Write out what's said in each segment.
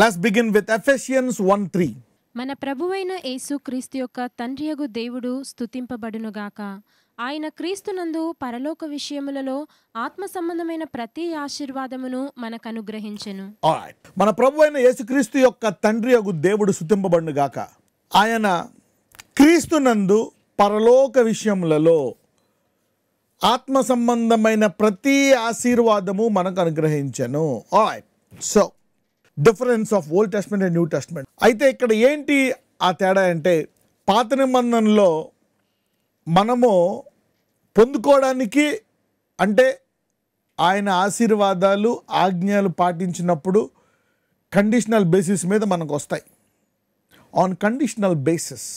Let's begin with Ephesians three మన ప్రభువైన యేసుక్రీస్తు యొక్క తండ్రియగు దేవుడు స్తుతింపబడునుగాక ఆయన క్రీస్తునందు పరలోక విషయములలో ఆత్మ సంబంధమైన ప్రతి ఆశీర్వాదమును మనకు అనుగ్రహించెను మన ప్రభు అయిన యేసుక్రీస్తు యొక్క తండ్రి దేవుడు దేవుడు గాక ఆయన క్రీస్తునందు పరలోక విషయములలో ఆత్మ సంబంధమైన ప్రతి ఆశీర్వాదము మనకు అనుగ్రహించను so difference of Old Testament and New Testament అయితే ఇక్కడ ఏంటి ఆ తేడా అంటే పాత నిబంధనలో మనము పొందుకోవడానికి అంటే ఆయన ఆశీర్వాదాలు ఆజ్ఞలు పాటించినప్పుడు కండిషనల్ బేసిస్ మీద మనకు వస్తాయి ఆన్ కండిషనల్ బేసిస్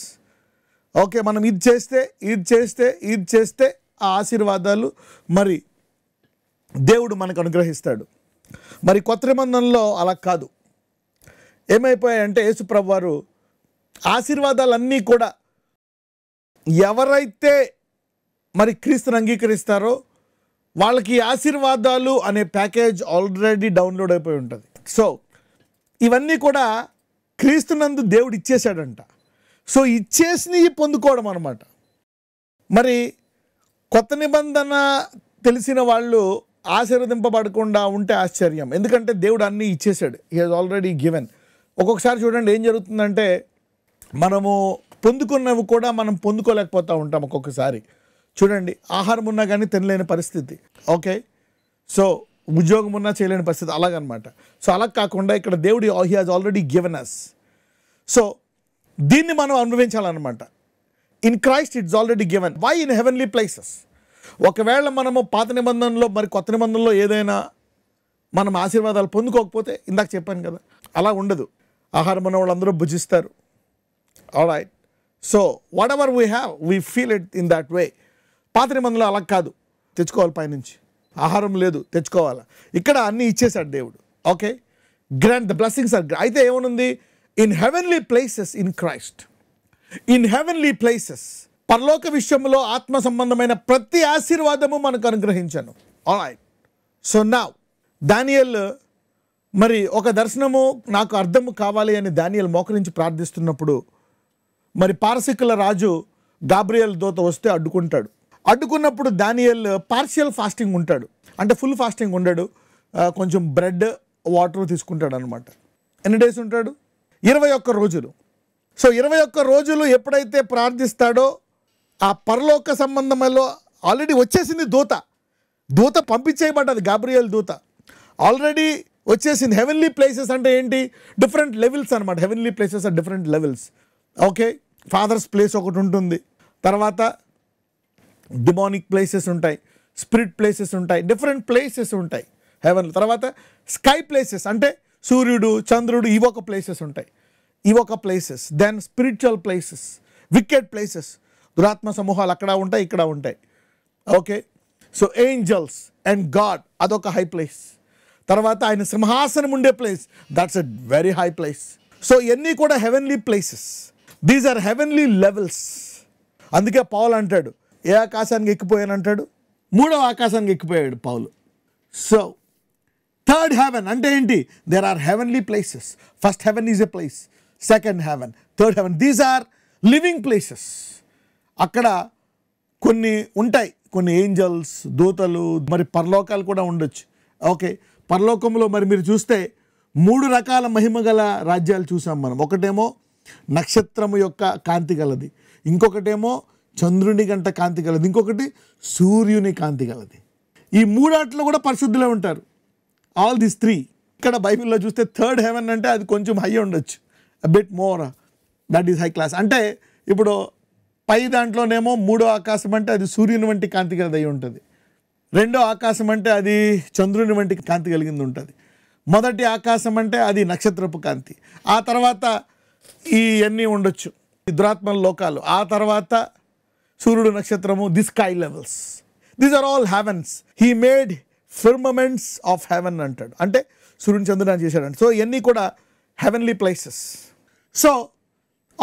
ఓకే మనం ఇది చేస్తే ఇది చేస్తే ఇది చేస్తే ఆ ఆశీర్వాదాలు మరి దేవుడు మనకు అనుగ్రహిస్తాడు మరి కొత్త నిబంధనలో అలా కాదు ఏమైపోయాయంటే యేసుప్రభు వారు ఆశీర్వాదాలన్నీ కూడా ఎవరైతే మరి క్రీస్తుని అంగీకరిస్తారో వాళ్ళకి ఆశీర్వాదాలు అనే ప్యాకేజ్ ఆల్రెడీ డౌన్లోడ్ అయిపోయి ఉంటుంది సో ఇవన్నీ కూడా క్రీస్తునందు దేవుడు ఇచ్చేశాడంట సో ఇచ్చేసినవి పొందుకోవడం అనమాట మరి కొత్త నిబంధన తెలిసిన వాళ్ళు ఆశీర్వదింపబడకుండా ఉంటే ఆశ్చర్యం ఎందుకంటే దేవుడు అన్నీ ఇచ్చేశాడు హీ హాజ్ ఆల్రెడీ గివెన్ ఒక్కొక్కసారి చూడండి ఏం జరుగుతుందంటే మనము పొందుకున్నవి కూడా మనం పొందుకోలేకపోతూ ఉంటాం ఒక్కొక్కసారి చూడండి ఆహారం ఉన్నా కానీ తినలేని పరిస్థితి ఓకే సో ఉద్యోగం ఉన్నా చేయలేని పరిస్థితి అలాగనమాట సో అలా కాకుండా ఇక్కడ దేవుడి he has already given us so దీన్ని మనం అనుభవించాలన్నమాట in Christ it's already given why in heavenly places ఒకవేళ మనము పాత నిబంధనలో మరి కొత్త నిబంధనలో ఏదైనా మనం ఆశీర్వాదాలు పొందుకోకపోతే ఇందాక చెప్పాను కదా అలా ఉండదు ఆహారం ఉన్న వాళ్ళందరూ భుజిస్తారు alright so whatever we have we feel it in that way పాత్రి మందులు అలా కాదు తెచ్చుకోవాలి పైనుంచి ఆహారం లేదు తెచ్చుకోవాలా ఇక్కడ అన్నీ ఇచ్చేశాడు దేవుడు okay grand the blessings are అయితే ఏమనుంది in heavenly places in Christ in heavenly places పరలోక విషయంలో ఆత్మ సంబంధమైన ప్రతి ఆశీర్వాదము మనకు అనుగ్రహించాను ఆల్ సో నా దానియల్ మరి ఒక దర్శనము నాకు అర్థం కావాలి అని దానియల్ మోకరించి ప్రార్థిస్తున్నప్పుడు మరి పార్సికుల రాజు గాబ్రియల్ దోత వస్తే అడ్డుకుంటాడు అడ్డుకున్నప్పుడు దానియల్ పార్షియల్ ఫాస్టింగ్ ఉంటాడు అంటే ఫుల్ ఫాస్టింగ్ ఉండడు కొంచెం బ్రెడ్ వాటర్ తీసుకుంటాడు అనమాట ఎన్ని డేస్ ఉంటాడు ఇరవై ఒక్క రోజులు సో ఇరవై ఒక్క రోజులు ఎప్పుడైతే ప్రార్థిస్తాడో ఆ పరలోక సంబంధంలో ఆల్రెడీ వచ్చేసింది దూత దూత పంపించేయబడ్డది గాబ్రియల్ దూత ఆల్రెడీ వచ్చేసింది హెవెన్లీ ప్లేసెస్ అంటే ఏంటి డిఫరెంట్ లెవెల్స్ అనమాట heavenly places are different levels okay father's place ఒకటి ఉంటుంది తర్వాత డిమానిక్ ప్లేసెస్ ఉంటాయి స్పిరిట్ ప్లేసెస్ ఉంటాయి డిఫరెంట్ ప్లేసెస్ ఉంటాయి హెవెన్ తర్వాత స్కై ప్లేసెస్ అంటే సూర్యుడు చంద్రుడు ఇవొక ప్లేసెస్ ఉంటాయి ఇవొక places then spiritual places wicked places దురాత్మ సమూహాలు అక్కడ ఉంటాయి ఇక్కడ ఉంటాయి okay so angels and God అదొక హై ప్లేస్ తర్వాత ఆయన సింహాసనం ఉండే place that's a very high place so ఇవన్నీ కూడా heavenly places these are heavenly levels అందుకే పౌలు అంటాడు ఏ ఆకాశానికి ఎక్కిపోయాను అంటాడు మూడవ ఆకాశానికి ఎక్కిపోయాడు పౌలు సో థర్డ్ హెవెన్ అంటే ఏంటి there are heavenly places first heaven is a place second heaven third heaven these are living places అక్కడ కొన్ని ఉంటాయి కొన్ని ఏంజల్స్ దూతలు మరి పరలోకాలు కూడా ఉండొచ్చు ఓకే పరలోకంలో మరి మీరు చూస్తే మూడు రకాల మహిమ గల రాజ్యాలు చూసాం మనం ఒకటేమో నక్షత్రము యొక్క కాంతి గలది ఇంకొకటేమో చంద్రుని గంట కాంతి గలది ఇంకొకటి సూర్యుని కాంతి గలది ఈ మూడాట్లో కూడా పరిశుద్ధులే ఉంటారు ఆల్ దిస్ త్రీ ఇక్కడ బైబిల్లో చూస్తే థర్డ్ హెవెన్ అంటే అది కొంచెం హై ఉండొచ్చు bit more that is high class అంటే ఇప్పుడు పై దాంట్లోనేమో మూడో ఆకాశం అంటే అది సూర్యుని వంటి కాంతి గలది అయి ఉంటుంది రెండో ఆకాశం అంటే అది చంద్రుని వంటి కాంతి కలిగింది ఉంటుంది మొదటి ఆకాశం అంటే అది నక్షత్రపు కాంతి ఆ తర్వాత ఈ అన్నీ ఉండొచ్చు దురాత్మ లోకాలు ఆ తర్వాత సూర్యుడు నక్షత్రము the sky levels these are all heavens he made firmaments of heaven అంటాడు అంటే సూర్యుని అని చేశాడు సో ఇవన్నీ కూడా heavenly places so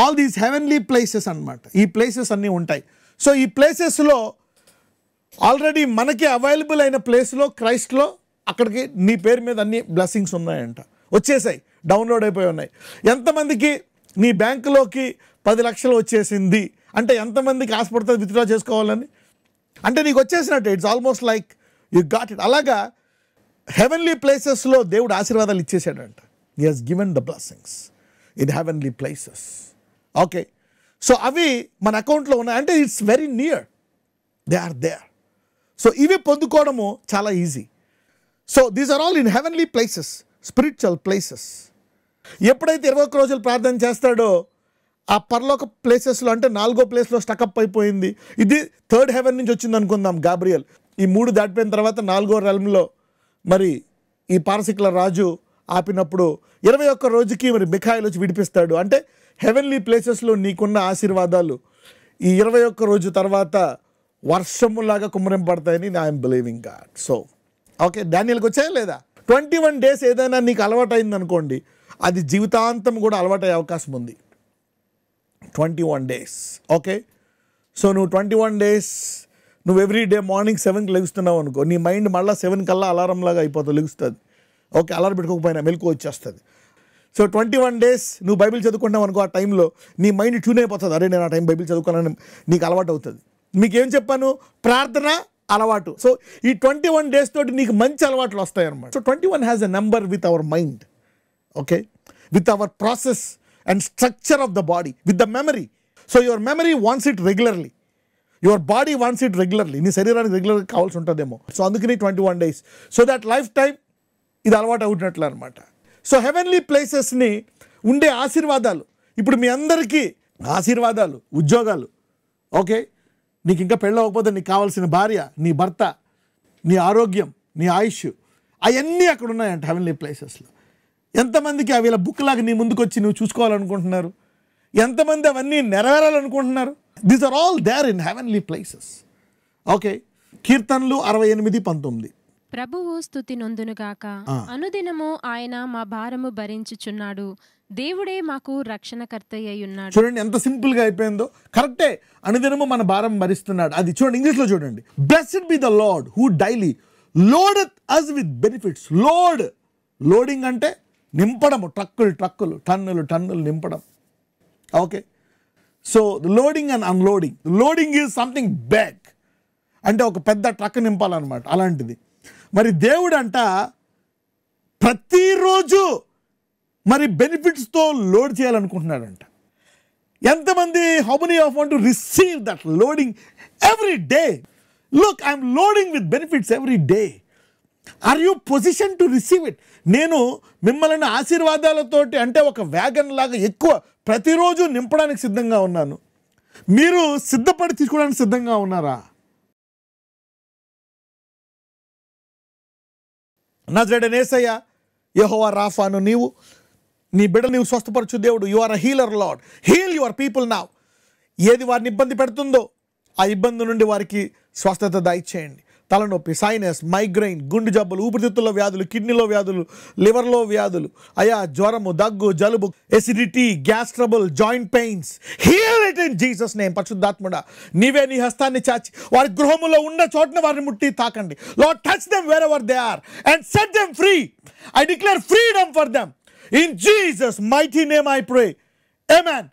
all these heavenly places అనమాట ఈ ప్లేసెస్ అన్నీ ఉంటాయి సో ఈ ప్లేసెస్లో ఆల్రెడీ మనకి అవైలబుల్ అయిన ప్లేస్లో క్రైస్ట్లో అక్కడికి నీ పేరు మీద అన్ని బ్లెస్సింగ్స్ ఉన్నాయంట వచ్చేసాయి డౌన్లోడ్ అయిపోయి ఉన్నాయి ఎంతమందికి నీ బ్యాంకులోకి పది లక్షలు వచ్చేసింది అంటే ఎంతమందికి ఆశపడుతుంది విత్డ్రా చేసుకోవాలని అంటే నీకు వచ్చేసినట్టు it's almost like you got it అలాగా హెవెన్లీ ప్లేసెస్లో దేవుడు ఆశీర్వాదాలు ఇచ్చేసాడంట he has given the blessings in heavenly places okay so అవి మన అకౌంట్లో ఉన్నాయి అంటే it's very near they are there so ఇవి పొందుకోవడము చాలా easy so these are all in heavenly places spiritual places ఎప్పుడైతే ఇరవై ఒక్క రోజులు ప్రార్థన చేస్తాడో ఆ పర్లోక ప్లేసెస్లో అంటే నాలుగో ప్లేస్లో స్టకప్ అయిపోయింది ఇది థర్డ్ హెవెన్ నుంచి వచ్చింది అనుకుందాం గాబ్రియల్ ఈ మూడు దాటిపోయిన తర్వాత నాలుగో రెలంలో మరి ఈ పారసికుల రాజు ఆపినప్పుడు ఇరవై ఒక్క రోజుకి మరి మిఖాయిలు వచ్చి విడిపిస్తాడు అంటే హెవెన్లీ ప్లేసెస్లో నీకున్న ఆశీర్వాదాలు ఈ ఇరవై ఒక్క రోజు తర్వాత వర్షములాగా కుమ్మరింపడతాయని I'm believing God so okay డానియల్కి వచ్చాయా లేదా ట్వంటీ వన్ డేస్ ఏదైనా నీకు అలవాటైంది అనుకోండి అది జీవితాంతం కూడా అలవాటయ్యే అవకాశం ఉంది twenty one days okay so నువ్వు ట్వంటీ వన్ డేస్ నువ్వు ఎవ్రీ డే మార్నింగ్ సెవెన్కి లెగుస్తున్నావు అనుకో నీ మైండ్ మళ్ళీ సెవెన్ కల్లా అలారం లాగా అయిపోతుంది లెగుస్తుంది ఓకే అలారం పెట్టుకోకపోయినా మెలకు వచ్చేస్తుంది సో ట్వంటీ వన్ డేస్ నువ్వు బైబిల్ చదువుకుంటావు అనుకో ఆ టైంలో నీ మైండ్ ట్యూన్ అయిపోతుంది అరే నేను ఆ టైం బైబిల్ చదువుకున్నాను నీకు అలవాటు అవుతుంది మీకేం చెప్పాను ప్రార్థన అలవాటు సో ఈ ట్వంటీ వన్ డేస్ తోటి నీకు మంచి అలవాట్లు వస్తాయి అనమాట so twenty one has a number with our mind okay with our process and structure of the body with the memory so your memory wants it regularly your body wants it regularly నీ శరీరానికి రెగ్యులర్గా కావాల్సి ఉంటుందేమో so అందుకని twenty one days so that lifetime ఇది అలవాటు అవుతున్నట్లు అనమాట సో హెవెన్లీ ప్లేసెస్ని ఉండే ఆశీర్వాదాలు ఇప్పుడు మీ అందరికీ ఆశీర్వాదాలు ఉద్యోగాలు ఓకే నీకు ఇంకా పెళ్ళవకపోతే నీకు కావాల్సిన భార్య నీ భర్త నీ ఆరోగ్యం నీ ఆయుష్ అవన్నీ అక్కడ ఉన్నాయంట హెవెన్లీ ప్లేసెస్లో ఎంతమందికి అవి ఇలా బుక్లాగా నీ ముందుకు వచ్చి నువ్వు చూసుకోవాలనుకుంటున్నారు ఎంతమంది అవన్నీ నెరవేరాలనుకుంటున్నారు these are all there in heavenly places okay కీర్తనలు అరవై ఎనిమిది పంతొమ్మిది ప్రభువు స్థుతి నొందునుగాక అనుదినము ఆయన మా భారము భరించుచున్నాడు దేవుడే మాకు రక్షణకర్త ఉన్నాడు చూడండి ఎంత సింపుల్ గా అయిపోయిందో కరెక్టే అనుదినము మన భారం భరిస్తున్నాడు అది చూడండి ఇంగ్లీష్ లో చూడండి blessed be the Lord who daily load us with benefits load loading అంటే నింపడము ట్రక్కులు ట్రక్కులు టన్నులు టన్నులు నింపడం okay so loading and unloading loading is something back అంటే ఒక పెద్ద ట్రక్ నింపాలన్నమాట అలాంటిది మరి దేవుడు అంట ప్రతిరోజు మరి బెనిఫిట్స్తో లోడ్ చేయాలనుకుంటున్నాడంట ఎంతమంది how of want to receive that loading every day look I'm loading with benefits every day are you position to receive it నేను మిమ్మల్ని ఆశీర్వాదాలతోటి అంటే ఒక వ్యాగన్ లాగా ఎక్కువ ప్రతిరోజు నింపడానికి సిద్ధంగా ఉన్నాను మీరు సిద్ధపడి తీసుకోవడానికి సిద్ధంగా ఉన్నారా నా నజరడనేసయ్య యహోవా రాఫాను నీవు నీ బిడ్డ నీవు స్వస్థపరచు దేవుడు you are a healer Lord heal your people now ఏది వారిని ఇబ్బంది పెడుతుందో ఆ ఇబ్బంది నుండి వారికి స్వస్థత దయచేయండి తలనొప్పి సైనస్ మైగ్రెయిన్ గుండు జబ్బులు ఊపిరితిత్తుల్లో వ్యాధులు కిడ్నీలో వ్యాధులు లివర్లో వ్యాధులు అయా జ్వరము దగ్గు జలుబు acidity gas trouble joint pains heal it in Jesus name పరిశుద్ధాత్ముడా నీవే నీ హస్తాన్ని చాచి వారి గృహములో ఉన్న చోటన వారిని ముట్టి తాకండి Lord touch them wherever they are and set them free I declare freedom for them In Jesus' mighty name I pray. Amen.